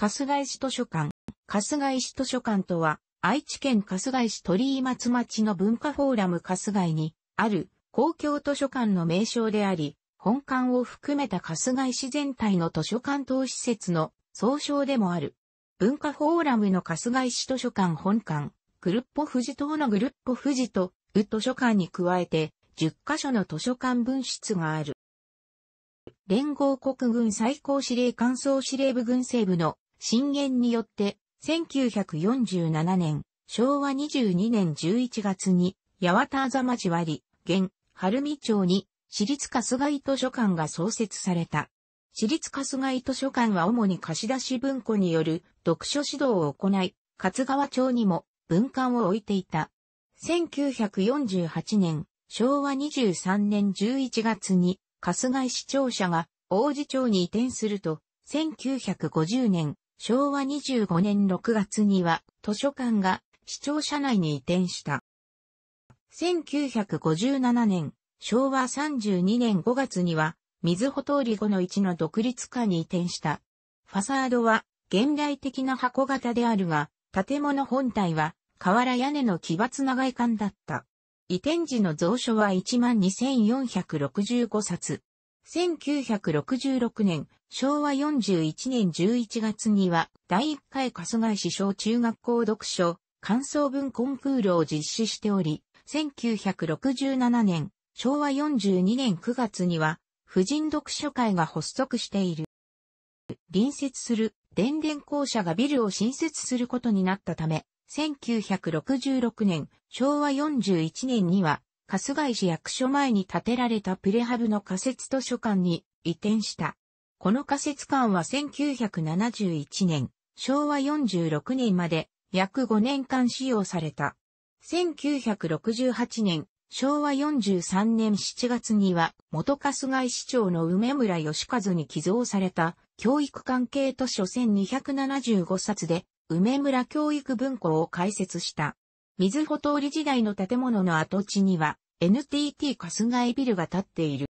春日井市図書館。春日井市図書館とは、愛知県春日井市鳥居松町の文化フォーラム春日井に、ある公共図書館の名称であり、本館を含めた春日井市全体の図書館等施設の総称でもある。文化フォーラムの春日井市図書館本館、グルッポ富士島のグルッポ富士と、う図書館に加えて、10カ所の図書館分室がある。連合国軍最高司令官総司令部軍政部の震源によって、1947年、昭和22年11月に、八幡あざわ割、現、晴海町に、私立春日井図書館が創設された。私立春日井図書館は主に貸し出し文庫による読書指導を行い、勝川町にも文館を置いていた。1948年、昭和23年11月に、春日井市庁舎が王子町に移転すると、1950年、昭和25年6月には図書館が市庁舎内に移転した。1957年、昭和32年5月には、水穂通り5の1の独立化に移転した。ファサードは現代的な箱型であるが、建物本体は瓦屋根の奇抜な外観だった。移転時の蔵書は12,465冊。1966年、昭和41年11月には、第1回春日井市小中学校読書、感想文コンクールを実施しており、1967年、昭和42年9月には、婦人読書会が発足している。隣接する電電校舎がビルを新設することになったため、1966年、昭和41年には、春日井市役所前に建てられたプレハブの仮設図書館に移転した。この仮設館は1971年、昭和46年まで約5年間使用された。1968年、昭和43年7月には、元春日井市長の梅村義和に寄贈された、教育関係図書1275冊で、梅村教育文庫を開設した。水穂通り時代の建物の跡地には NTT 春日井ビルが建っている。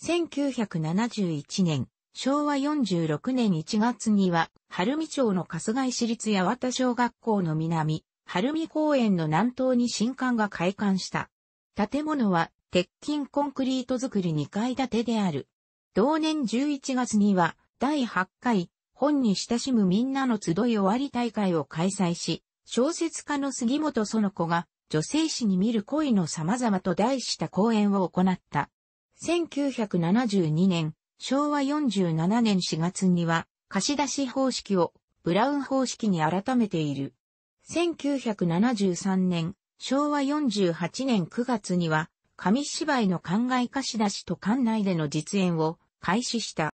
1971年、昭和46年1月には、春見町の春日井市立八幡小学校の南、春見公園の南東に新館が開館した。建物は、鉄筋コンクリート造り2階建てである。同年11月には、第8回、本に親しむみんなの集い終わり大会を開催し、小説家の杉本園子が女性誌に見る恋の様々と題した講演を行った。1972年、昭和47年4月には貸し出し方式をブラウン方式に改めている。1973年、昭和48年9月には紙芝居の考え貸し出しと館内での実演を開始した。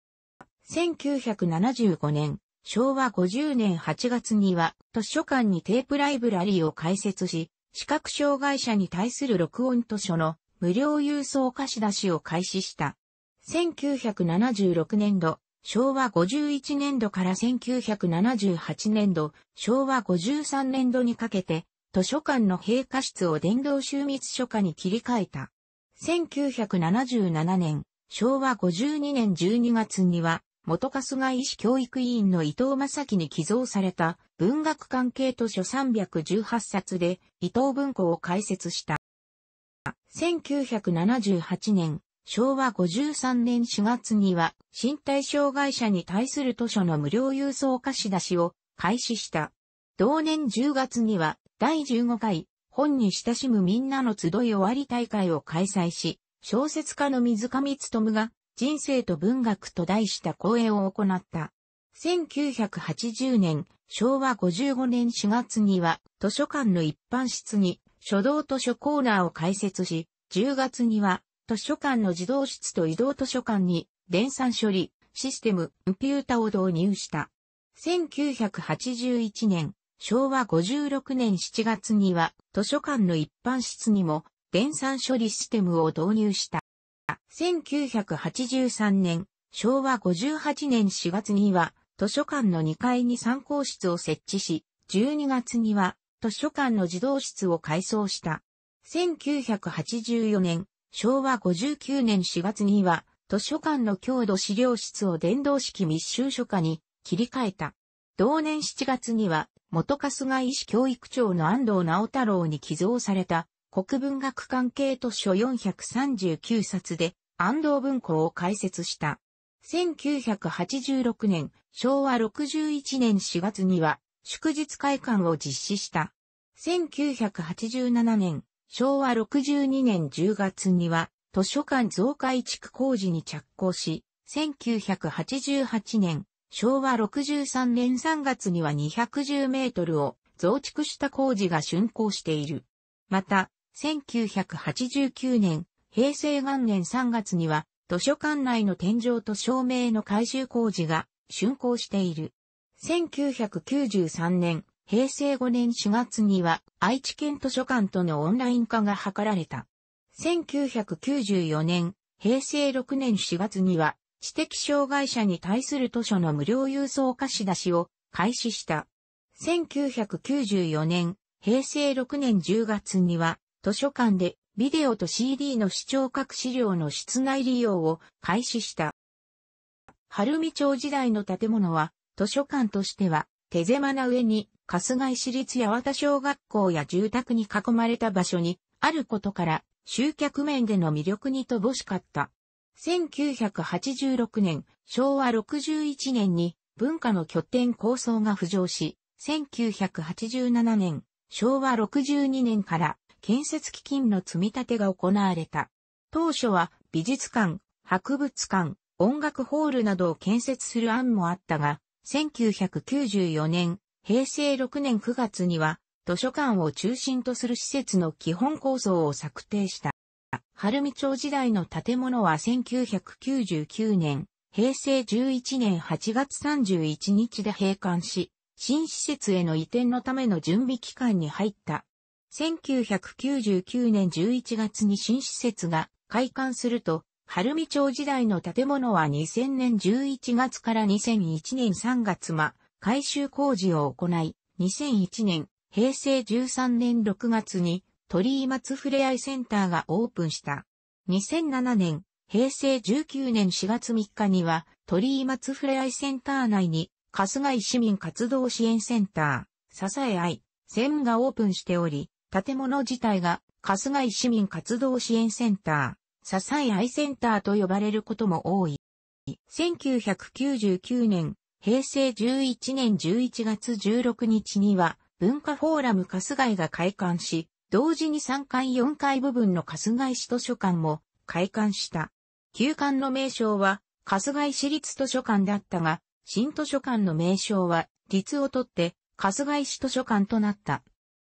1975年、昭和50年8月には図書館にテープライブラリーを開設し、視覚障害者に対する録音図書の無料郵送貸し出しを開始した。1976年度、昭和51年度から1978年度、昭和53年度にかけて、図書館の閉課室を電動集密書家に切り替えた。1977年、昭和52年12月には、元春日医師教育委員の伊藤正樹に寄贈された文学関係図書318冊で伊藤文庫を開設した。1978年、昭和53年4月には身体障害者に対する図書の無料郵送貸し出しを開始した。同年10月には第15回本に親しむみんなの集い終わり大会を開催し、小説家の水上勤が人生と文学と題した講演を行った。1980年、昭和55年4月には、図書館の一般室に書道図書コーナーを開設し、10月には、図書館の児童室と移動図書館に、電算処理、システム、コンピュータを導入した。1981年、昭和56年7月には、図書館の一般室にも、電算処理システムを導入した。1983年、昭和58年4月には、図書館の2階に参考室を設置し、12月には、図書館の児童室を改装した。1984年、昭和59年4月には、図書館の郷土資料室を伝道式密集書家に切り替えた。同年7月には、元春日医師教育長の安藤直太郎に寄贈された、国文学関係図書439冊で、安藤文庫を開設した。1986年、昭和61年4月には、祝日会館を実施した。1987年、昭和62年10月には、図書館増改築工事に着工し、1988年、昭和63年3月には210メートルを増築した工事が竣工している。また、1989年、平成元年3月には、図書館内の天井と照明の改修工事が竣工している。1993年、平成5年4月には愛知県図書館とのオンライン化が図られた。1994年、平成6年4月には知的障害者に対する図書の無料郵送貸し出しを開始した。1994年、平成6年10月には図書館でビデオと CD の視聴覚資料の室内利用を開始した。春美町時代の建物は、図書館としては、手狭な上に、春日井市立八幡小学校や住宅に囲まれた場所に、あることから、集客面での魅力に乏しかった。1986年、昭和61年に文化の拠点構想が浮上し、1987年、昭和62年から建設基金の積み立てが行われた。当初は美術館、博物館、音楽ホールなどを建設する案もあったが、1994年、平成6年9月には、図書館を中心とする施設の基本構想を策定した。春美町時代の建物は1999年、平成11年8月31日で閉館し、新施設への移転のための準備期間に入った。1999年11月に新施設が開館すると、晴海町時代の建物は2000年11月から2001年3月間、改修工事を行い、2001年、平成13年6月に鳥居松ふれあいセンターがオープンした。2007年、平成19年4月3日には、鳥居松ふれあいセンター内に、春日井市民活動支援センター、支え合い、専務がオープンしており、建物自体が、春日井市民活動支援センター、笹井愛センターと呼ばれることも多い。1999年、平成11年11月16日には、文化フォーラム春日井が開館し、同時に3階4階部分の春日井市図書館も開館した。旧館の名称は、春日井市立図書館だったが、新図書館の名称は、立を取って、春日井市図書館となった。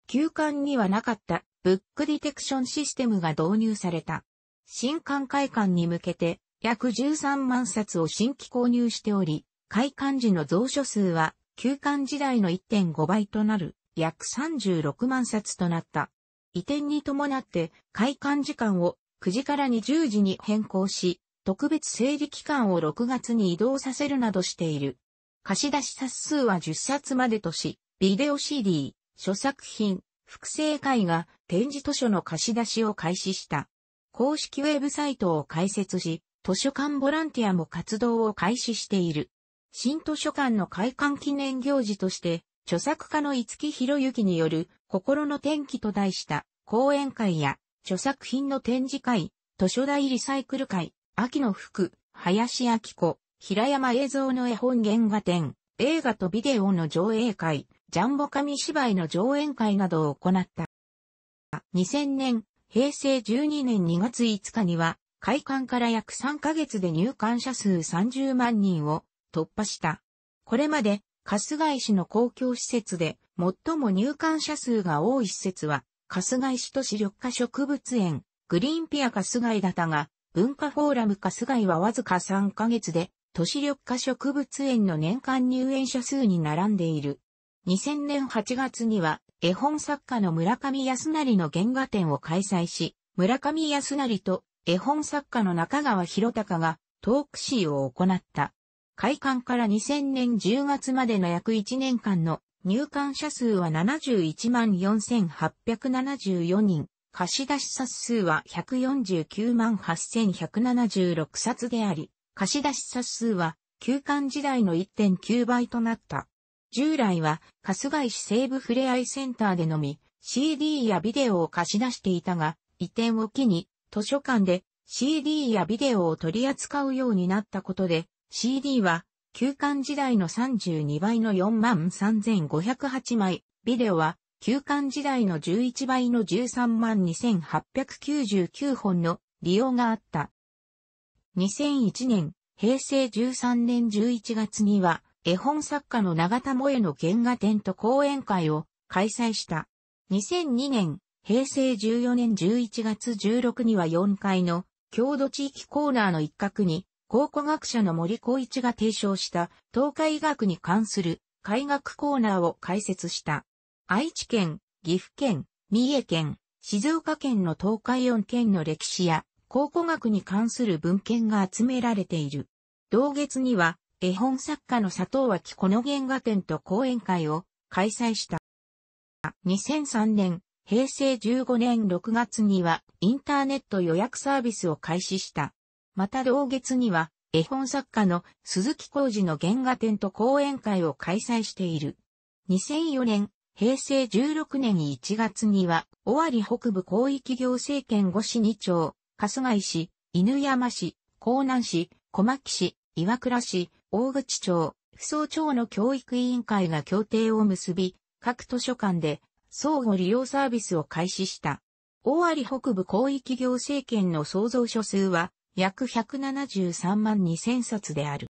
旧館にはなかったブックディテクションシステムが導入された。新館開館に向けて約13万冊を新規購入しており、開館時の蔵書数は旧館時代の1.5倍となる約36万冊となった。移転に伴って開館時間を9時から20時に変更し、特別整理期間を6月に移動させるなどしている。貸し出し冊数は10冊までとし、ビデオ CD、諸作品、複製会が展示図書の貸し出しを開始した。公式ウェブサイトを開設し、図書館ボランティアも活動を開始している。新図書館の開館記念行事として、著作家の五木博之による心の転機と題した講演会や著作品の展示会、図書代リサイクル会、秋の服、林明子、平山映像の絵本原画展、映画とビデオの上映会、ジャンボ紙芝居の上演会などを行った。2000年、平成12年2月5日には、開館から約3ヶ月で入館者数30万人を突破した。これまで、春日井市の公共施設で、最も入館者数が多い施設は、春日井市都市緑化植物園、グリーンピア春日井だったが、文化フォーラム春日井はわずか3ヶ月で、都市緑化植物園の年間入園者数に並んでいる。2000年8月には絵本作家の村上康成の原画展を開催し、村上康成と絵本作家の中川博隆がトークシーを行った。開館から2000年10月までの約1年間の入館者数は71万4874人、貸出冊数は149万8176冊であり、貸出冊数は休館時代の1.9倍となった。従来は、春日井市西部ふれあいセンターでのみ、CD やビデオを貸し出していたが、移転を機に、図書館で CD やビデオを取り扱うようになったことで、CD は、休館時代の32倍の43,508枚、ビデオは、休館時代の11倍の132,899本の利用があった。2001年、平成13年11月には、絵本作家の長田萌の原画展と講演会を開催した。2002年、平成14年11月16には4階の郷土地域コーナーの一角に、考古学者の森光一が提唱した東海医学に関する海学コーナーを開設した。愛知県、岐阜県、三重県、静岡県の東海4県の歴史や考古学に関する文献が集められている。同月には絵本作家の佐藤脇この原画展と講演会を開催した。2003年、平成15年6月にはインターネット予約サービスを開始した。また同月には絵本作家の鈴木浩二の原画展と講演会を開催している。2004年、平成16年1月には、尾張北部広域行政権五市二町、春日井市、犬山市、江南市、小牧市、岩倉市、大口町、扶桑町の教育委員会が協定を結び、各図書館で相互利用サービスを開始した。大有北部広域行政権の創造書数は約173万2000冊である。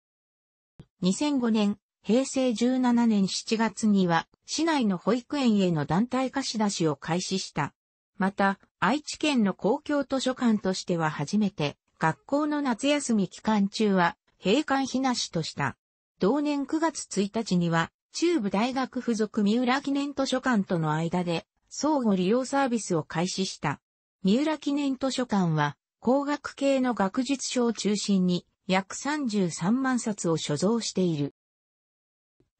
2005年、平成17年7月には市内の保育園への団体貸し出しを開始した。また、愛知県の公共図書館としては初めて、学校の夏休み期間中は閉館日なしとした。同年9月1日には、中部大学附属三浦記念図書館との間で、相互利用サービスを開始した。三浦記念図書館は、工学系の学術書を中心に、約33万冊を所蔵している。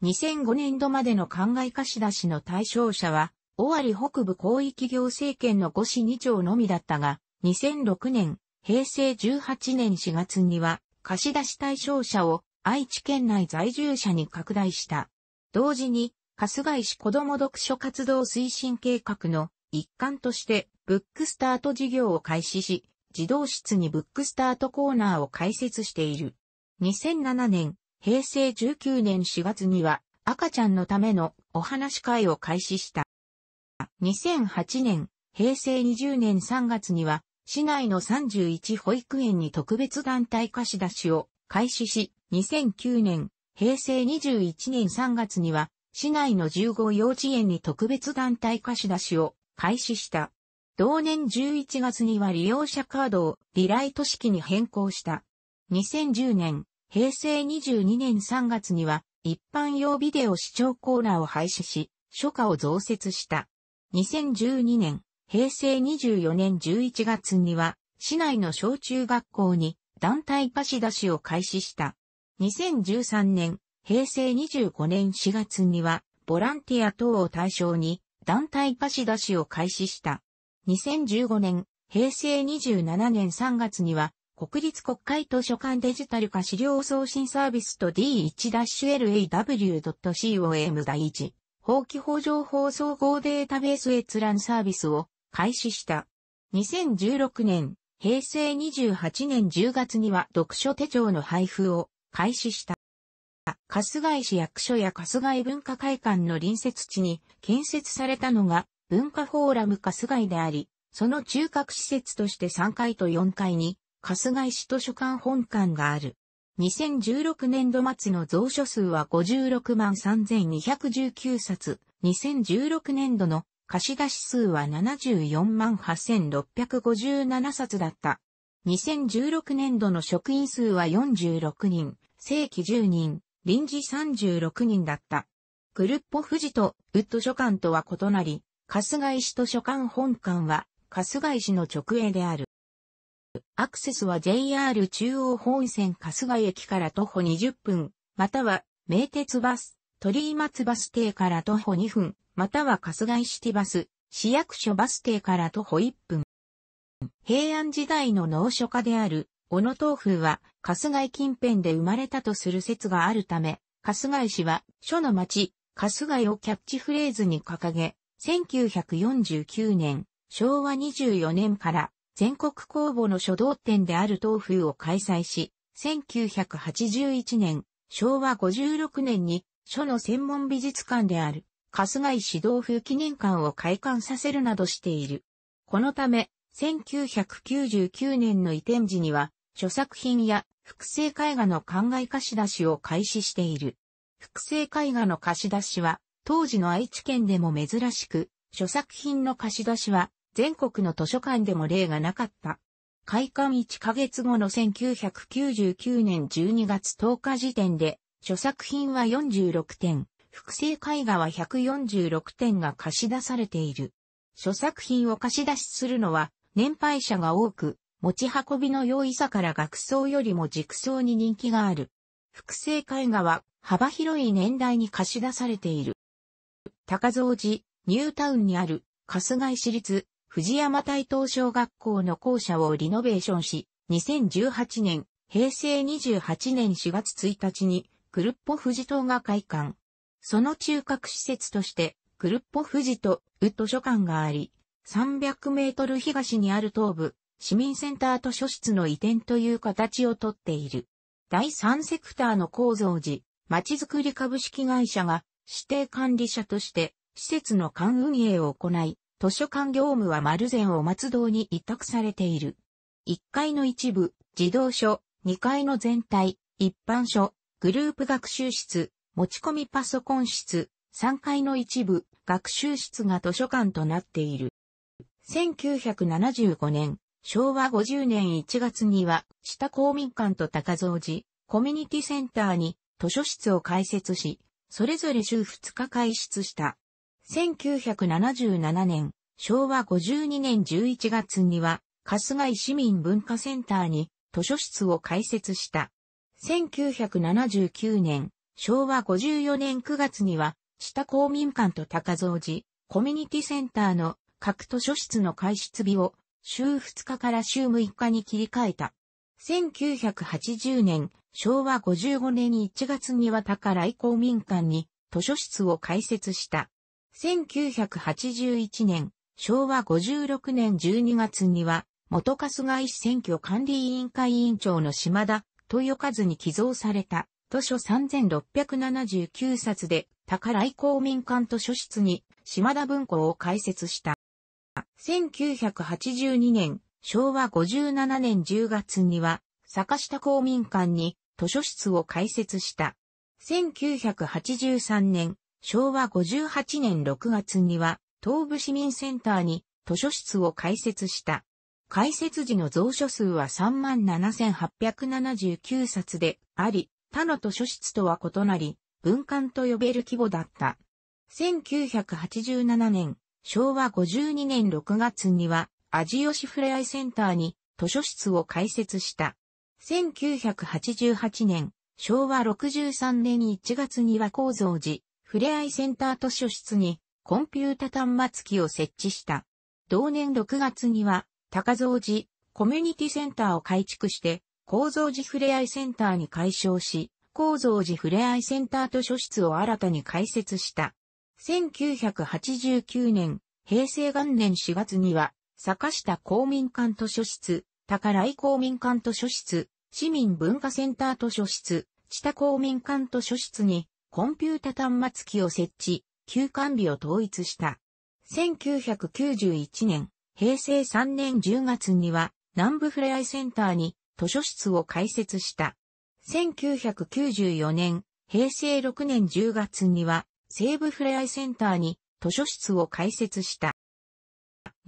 2005年度までの考え貸し出しの対象者は、尾張北部広域行政権の5市2町のみだったが、2006年、平成18年4月には、貸出し対象者を愛知県内在住者に拡大した。同時に、春日井市子ども読書活動推進計画の一環として、ブックスタート事業を開始し、児童室にブックスタートコーナーを開設している。2007年、平成19年4月には、赤ちゃんのためのお話会を開始した。2008年、平成20年3月には、市内の31保育園に特別団体貸し出しを開始し、2009年、平成21年3月には、市内の15幼稚園に特別団体貸し出しを開始した。同年11月には利用者カードをリライト式に変更した。2010年、平成22年3月には、一般用ビデオ視聴コーナーを廃止し、初夏を増設した。2012年、平成24年11月には、市内の小中学校に団体貸し出しを開始した。2013年、平成25年4月には、ボランティア等を対象に団体貸し出しを開始した。2015年、平成27年3月には、国立国会図書館デジタル化資料送信サービスと D1-LAW.com 第1、法規法情報総合データベース閲覧サービスを開始した。2016年、平成28年10月には読書手帳の配布を開始した。春日井市役所や春日井文化会館の隣接地に建設されたのが文化フォーラム春日井であり、その中核施設として3階と4階に春日井市図書館本館がある。2016年度末の蔵書数は56万3219冊。2016年度の貸出数は748,657冊だった。2016年度の職員数は46人、正規10人、臨時36人だった。クルッポ富士とウッド書館とは異なり、春日井市図書館本館は春日井市の直営である。アクセスは JR 中央本線春日井駅から徒歩20分、または名鉄バス、鳥居松バス停から徒歩2分、または春日井シティバス、市役所バス停から徒歩1分。平安時代の農書家である、小野東風は、春日井近辺で生まれたとする説があるため、春日井市は、書の町、春日井をキャッチフレーズに掲げ、1949年、昭和24年から全国公募の書道展である東風を開催し、1981年、昭和56年に書の専門美術館である春日井市道風記念館を開館させるなどしている。このため、1999年の移転時には、著作品や複製絵画の考え貸し出しを開始している。複製絵画の貸し出しは、当時の愛知県でも珍しく、著作品の貸し出しは、全国の図書館でも例がなかった。開館1ヶ月後の1999年12月10日時点で、著作品は46点、複製絵画は146点が貸し出されている。諸作品を貸し出しするのは、年配者が多く、持ち運びの容易さから学装よりも熟装に人気がある。複製絵画は幅広い年代に貸し出されている。高蔵寺、ニュータウンにある、春日井市立、藤山台東小学校の校舎をリノベーションし、2018年、平成28年4月1日に、クルッポ富士島が開館。その中核施設として、クルッポ富士とウッド書館があり、300メートル東にある東部、市民センター図書室の移転という形をとっている。第3セクターの構造時、町づくり株式会社が指定管理者として施設の管運営を行い、図書館業務は丸善を松堂に委託されている。1階の一部、児童書、2階の全体、一般書、グループ学習室、持ち込みパソコン室、3階の一部、学習室が図書館となっている。1975年、昭和50年1月には、下公民館と高蔵寺、コミュニティセンターに図書室を開設し、それぞれ週2日開室した。1977年、昭和52年11月には、春日井市民文化センターに図書室を開設した。1979年、昭和54年9月には、下公民館と高蔵寺、コミュニティセンターの各図書室の開室日を、週2日から週6日に切り替えた。1980年、昭和55年1月には宝井公民館に図書室を開設した。1981年、昭和56年12月には、元春日井市選挙管理委員会委員長の島田豊和に寄贈された図書3679冊で、宝井公民館図書室に、島田文庫を開設した。1982年、昭和57年10月には、坂下公民館に図書室を開設した。1983年、昭和58年6月には、東部市民センターに図書室を開設した。開設時の蔵書数は37,879冊であり、他の図書室とは異なり、文館と呼べる規模だった。1987年、昭和52年6月には、味シふれあいセンターに図書室を開設した。1988年、昭和63年1月には構造寺、ふれあいセンター図書室にコンピュータ端末機を設置した。同年6月には、高蔵寺、コミュニティセンターを改築して、構造寺ふれあいセンターに改称し、構造寺ふれあいセンター図書室を新たに開設した。1989年、平成元年4月には、坂下公民館図書室、宝井公民館図書室、市民文化センター図書室、知多公民館図書室に、コンピュータ端末機を設置、休館日を統一した。1991年、平成3年10月には、南部ふれあいセンターに、図書室を開設した。1994年、平成6年10月には、西部ふれあいセンターに図書室を開設した。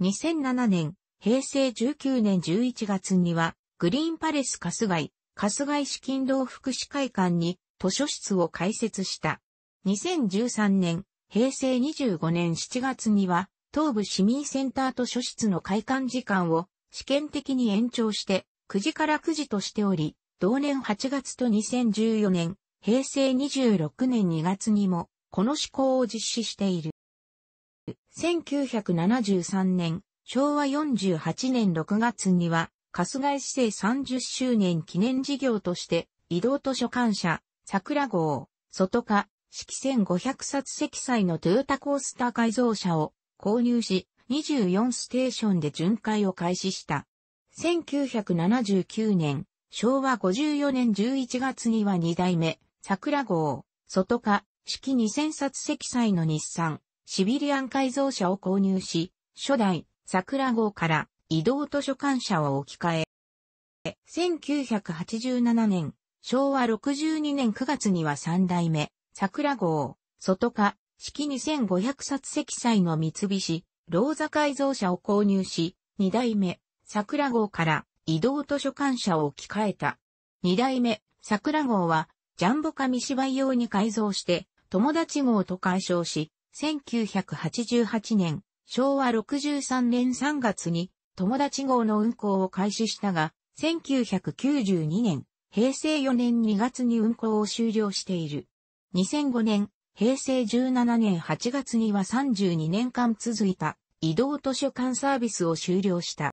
2007年、平成19年11月には、グリーンパレス春日井、春日井市勤労福祉会館に図書室を開設した。2013年、平成25年7月には、東部市民センター図書室の開館時間を試験的に延長して9時から9時としており、同年8月と2014年、平成26年2月にも、この施行を実施している。1973年、昭和48年6月には、春日井市政30周年記念事業として、移動図書館社、桜号、外化、式1500冊積載のトヨタコースター改造車を購入し、24ステーションで巡回を開始した。1979年、昭和54年11月には2代目、桜号、外化、式2000冊積載の日産、シビリアン改造車を購入し、初代、桜号から移動図書館車を置き換え、1987年、昭和62年9月には3代目、桜号、外化、式2500冊積載の三菱、ローザ改造車を購入し、2代目、桜号から移動図書館舎を置き換えた。二代目、桜号は、ジャンボ紙芝居用に改造して、友達号と解消し、1988年、昭和63年3月に、友達号の運行を開始したが、1992年、平成4年2月に運行を終了している。2005年、平成17年8月には32年間続いた移動図書館サービスを終了した。